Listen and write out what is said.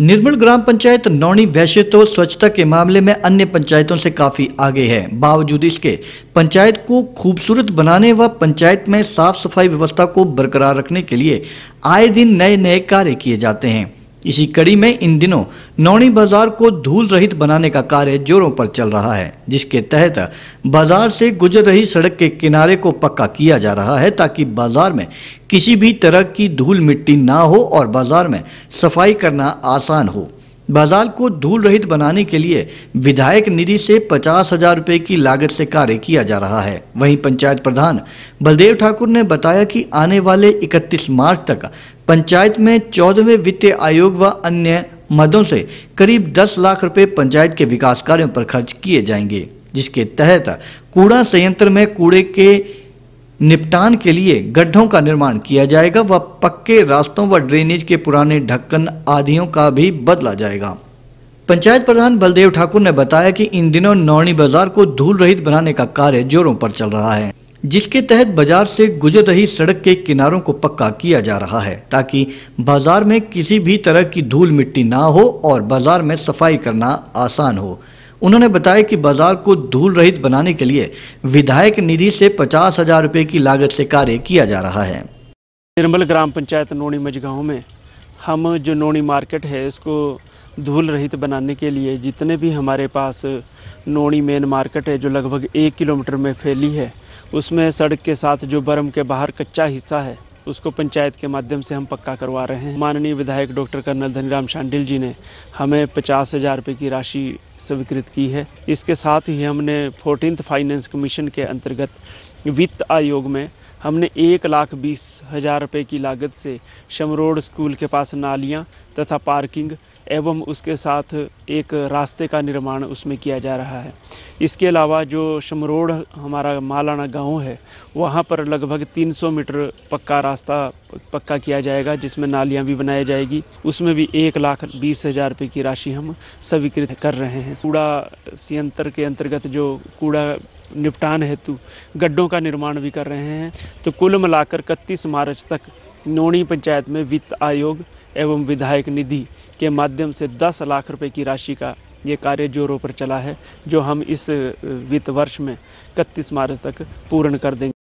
निर्मल ग्राम पंचायत नौणी वैसे तो स्वच्छता के मामले में अन्य पंचायतों से काफी आगे है बावजूद इसके पंचायत को खूबसूरत बनाने व पंचायत में साफ सफाई व्यवस्था को बरकरार रखने के लिए आए दिन नए नए कार्य किए जाते हैं इसी कड़ी में इन दिनों नौणी बाजार को धूल रहित बनाने का कार्य जोरों पर चल रहा है जिसके तहत बाजार से गुजर रही सड़क के किनारे को पक्का किया जा रहा है ताकि बाजार में किसी भी तरह की धूल मिट्टी ना हो और बाजार में सफाई करना आसान हो बाजार को धूल रहित बनाने के लिए विधायक निधि से पचास हजार रूपए की लागत से कार्य किया जा रहा है वहीं पंचायत प्रधान बलदेव ठाकुर ने बताया कि आने वाले 31 मार्च तक पंचायत में चौदहवें वित्तीय आयोग व अन्य मदों से करीब 10 लाख रुपए पंचायत के विकास कार्यों पर खर्च किए जाएंगे जिसके तहत कूड़ा संयंत्र में कूड़े के निपटान के लिए गड्ढों का निर्माण किया जाएगा व पक्के रास्तों व ड्रेनेज के पुराने ढक्कन आदियों का भी बदला जाएगा पंचायत प्रधान बलदेव ठाकुर ने बताया कि इन दिनों नौनी बाजार को धूल रहित बनाने का कार्य जोरों पर चल रहा है जिसके तहत बाजार से गुजर रही सड़क के किनारों को पक्का किया जा रहा है ताकि बाजार में किसी भी तरह की धूल मिट्टी ना हो और बाजार में सफाई करना आसान हो उन्होंने बताया कि बाजार को धूल रहित बनाने के लिए विधायक निधि से पचास हजार रुपये की लागत से कार्य किया जा रहा है निर्मल ग्राम पंचायत नोनी मजगांव में हम जो नोनी मार्केट है इसको धूल रहित बनाने के लिए जितने भी हमारे पास नोनी मेन मार्केट है जो लगभग एक किलोमीटर में फैली है उसमें सड़क के साथ जो बर्म के बाहर कच्चा हिस्सा है उसको पंचायत के माध्यम से हम पक्का करवा रहे हैं माननीय विधायक डॉक्टर कर्नल धनीराम शांडिल जी ने हमें पचास हजार रुपये की राशि स्वीकृत की है इसके साथ ही हमने फोर्टीन फाइनेंस कमीशन के अंतर्गत वित्त आयोग में हमने एक लाख बीस हजार रुपये की लागत से शमरोड स्कूल के पास नालियाँ तथा पार्किंग एवं उसके साथ एक रास्ते का निर्माण उसमें किया जा रहा है इसके अलावा जो शमरोड हमारा मालाना गांव है वहाँ पर लगभग 300 मीटर पक्का रास्ता पक्का किया जाएगा जिसमें नालियाँ भी बनाई जाएगी उसमें भी एक लाख बीस हज़ार रुपये की राशि हम स्वीकृत कर रहे हैं कूड़ा संयंत्र के अंतर्गत जो कूड़ा निपटान हेतु गड्ढों का निर्माण भी कर रहे हैं तो कुल मिलाकर इकतीस मार्च तक नोनी पंचायत में वित्त आयोग एवं विधायक निधि के माध्यम से 10 लाख रुपए की राशि का ये कार्य जोरों पर चला है जो हम इस वित्त वर्ष में इकतीस मार्च तक पूर्ण कर देंगे